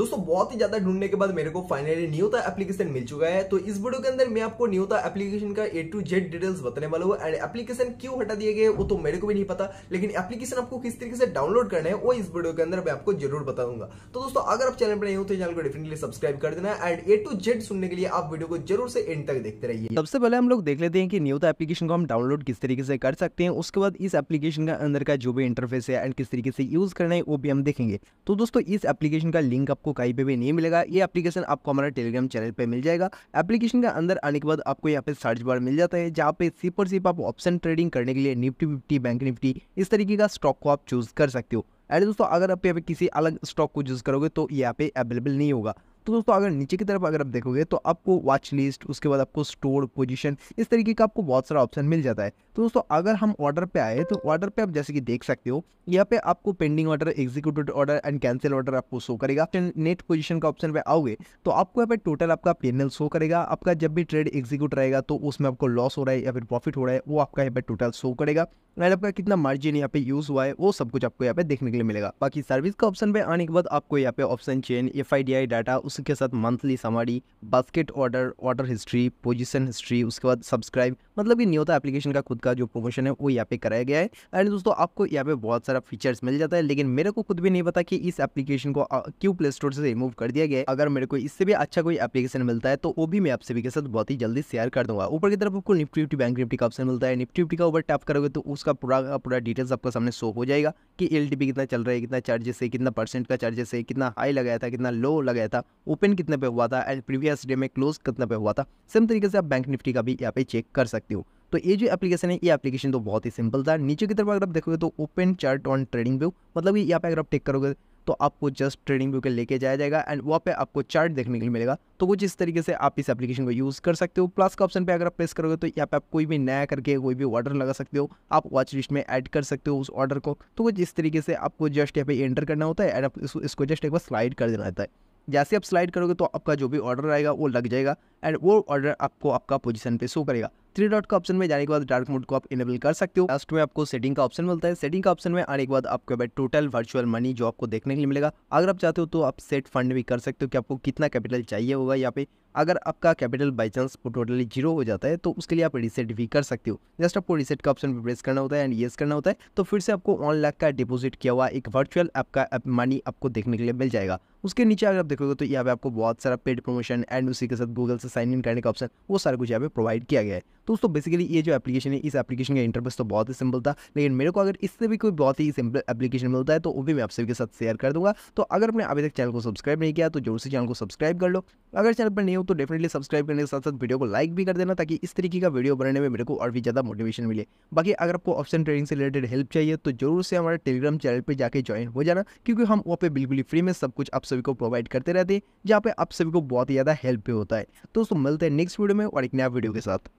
दोस्तों बहुत ही ज्यादा ढूंढने के बाद मेरे को फाइनली न्यूता एप्लीकेशन मिल चुका है तो इस वीडियो के अंदर मैं आपको न्यूता एप्लीकेशन का ए टू जेड डिटेल्स बताने वाला हूँ एंड एप्लीकेशन क्यों हटा दिए गए वो तो मेरे को भी नहीं पता लेकिन एप्लीकेशन आपको किस तरीके से डाउनलोड करना है वो इस वीडियो के अंदर मैं आपको जरूर बताऊंगा तो दोस्तों अगर आप चैनल पर नहीं हो तो चैनल को डेफिनेटली सब्सक्राइब कर देना एंड ए टू जेड सुनने के लिए आप वीडियो को जरूर से एंड तक देखते रहिए सबसे पहले हम लोग देख लेते हैं कि न्यूता एप्लीकेशन को हम डाउनलोड किस तरीके से कर सकते हैं उसके बाद इस एप्लीकेशन का अंदर का जो भी इंटरफेस है एंड किस तरीके से यूज करना है वो भी हम देखेंगे तो दोस्तों इस एप्लीकेशन का लिंक आपको आपको कहीं पे भी नहीं मिलेगा ये एप्लीकेशन आपको हमारे टेलीग्राम चैनल पे मिल जाएगा एप्लीकेशन के अंदर आने के बाद आपको यहाँ पे सर्च बार मिल जाता है जहाँ पे सिर्फ और सिर्फ आप ऑप्शन ट्रेडिंग करने के लिए निफ्टी फिफ्टी बैंक निफ्टी इस तरीके का स्टॉक को आप चूज़ कर सकते हो एंड दोस्तों अगर आप यहाँ पे किसी अलग स्टॉक को चूज करोगे तो यहाँ पे अवेलेबल नहीं होगा तो दोस्तों अगर नीचे की तरफ अगर आप देखोगे तो आपको वॉच लिस्ट उसके बाद आपको स्टोर पोजीशन इस तरीके का आपको बहुत सारा ऑप्शन मिल जाता है तो दोस्तों अगर हम ऑर्डर पे आए तो ऑर्डर पे आप जैसे कि देख सकते हो यहाँ पे आपको pending order executed order and cancel order आपको शो करेगा नेट पोजिशन का ऑप्शन पे आओगे तो आपको यहाँ पे टोटल आपका पेनल शो करेगा आपका जब भी ट्रेड एग्जीक्यूट रहेगा तो उसमें आपको लॉस हो रहा है या फिर प्रॉफिट हो रहा है वो आपका यहाँ पे टोटल शो करेगा एंड आपका कितना मार्जिन यहाँ पे यूज हुआ है वो सब कुछ आपको यहाँ पे देखने के लिए मिलेगा बाकी सर्विस का ऑप्शन पे आने के बाद आपको यहाँ पे ऑप्शन चेन एफ डाटा उसके साथ monthly summary basket order order history position history उसके बाद सब्सक्राइब मतलब कि न्योता एप्लीकेशन का खुद का जो प्रमोशन है वो यहाँ पे कराया गया है एंड दोस्तों आपको यहाँ पे बहुत सारा फीचर्स मिल जाता है लेकिन मेरे को खुद भी नहीं पता कि इस एप्लीकेशन को क्यों प्ले स्टोर से रिमूव कर दिया गया अगर मेरे को इससे भी अच्छा कोई एप्लीकेशन मिलता है तो वो भी मैं आप सभी के साथ बहुत ही जल्दी शेयर कर दूंगा ऊपर की तरफ आपको निफ्टी बैंक निफ्टी का ऑप्शन मिलता है निफ्टी निफ्टी का ऊपर टैप करोगे तो उसका उसका पूरा पूरा डिटेल्स आपका सामने शो हो जाएगा कि एल कितना चल रहा है कितना चार्जेस है कितना परसेंट का चार्जेस है कितना हाई लगाया था कितना लो लगाया था ओपन कितने पे हुआ था एंड प्रीवियस डे में क्लोज कितने पे हुआ था सेम तरीके से आप बैंक निफ्टी का भी यहाँ पे चेक कर सकते हो तो ये जो एप्लीकेशन है ये एप्लीकेशन तो बहुत ही सिंपल था नीचे की तरफ अगर आप देखोगे तो open chart on trading view मतलब ये यहाँ पे अगर आप टेक करोगे तो आपको जस्ट ट्रेडिंग व्यू के लेके जाया जाएगा एंड वहाँ पे आपको चार्ट देखने के लिए मिलेगा तो कुछ इस तरीके से आप इस एप्लीकेशन को यूज़ कर सकते हो प्लस का ऑप्शन पे अगर आप प्रेस करोगे तो यहाँ पे आप कोई भी नया करके कोई भी ऑर्डर लगा सकते हो आप वॉच लिस्ट में ऐड कर सकते हो उस ऑर्डर को तो कुछ इस तरीके से आपको जस्ट यहाँ पे एंटर करना होता है एंड आप इसको जस्ट एक बार स्लाइड कर देना होता है जैसे आप स्लाइड करोगे तो आपका जो भी ऑर्डर आएगा वो लग जाएगा एंड वो ऑर्डर आपको आपका पोजीशन पे शो करेगा थ्री डॉट का ऑप्शन में जाने के बाद डार्क मोड को आप इनेबल कर सकते हो लास्ट में आपको सेटिंग का ऑप्शन मिलता है सेटिंग का ऑप्शन में आने के बाद आपके पास टोटल वर्चुअल मनी जो आपको देखने के लिए मिलेगा अगर आप चाहते हो तो आप सेट फंड भी कर सकते हो कि आपको कितना कैपिटल चाहिए होगा यहाँ पे अगर आपका capital by chance totally zero हो जाता है तो उसके लिए आप रिसेट भी कर सकते हो जस्ट आपको रिसेट का ऑप्शन प्रेस करना होता है एंड येस करना होता है तो फिर से आपको वन लाख का डिपोजिट किया हुआ एक वर्चुअल आपका मनी आपको देखने के लिए मिल जाएगा उसके नीचे अगर आप देखोगे तो यहाँ पे आपको बहुत सारा पेड प्रमोशन एंड उसी के साथ गूगल से साइन इन करने का ऑप्शन वो सारा कुछ यहाँ पे प्रोवाइड किया गया है तो दोस्तों बेसिकली ये जो एप्लीकेशन है इस एप्लीकेशन का इंटरफेस तो बहुत ही सिंपल था लेकिन मेरे को अगर इससे भी कोई बहुत ही सिंपल एप्लीकेशन मिलता है तो वो भी मैं आप सभी के साथ शेयर कर दूंगा तो अगर आपने अभी तक चैनल को सब्सक्राइब नहीं किया तो जरूर से चैनल को सब्सक्राइब कर लो अगर चैनल पर नहीं हो तो डेफिनेटली सब्सक्राइब करने के साथ साथ वीडियो को लाइक भी कर देना ताकि इस तरीके का वीडियो बनाने में मेरे को और भी ज़्यादा मोटिवेशन मिले बाकी अगर आपको ऑप्शन ट्रेडिंग से रिलेटेड हेल्प चाहिए तो जरूर से हमारे टेलीग्राम चैनल पर जाकर ज्वाइन हो जाना क्योंकि हम वहाँ पर बिल्कुल ही फ्री में सब कुछ आप सभी को प्रोवाइड करते रहते हैं जहाँ पर आप सभी को बहुत ही ज़्यादा हेल्प भी होता है तो दोस्तों मिलते हैं नेक्स्ट वीडियो में और एक नया वीडियो के साथ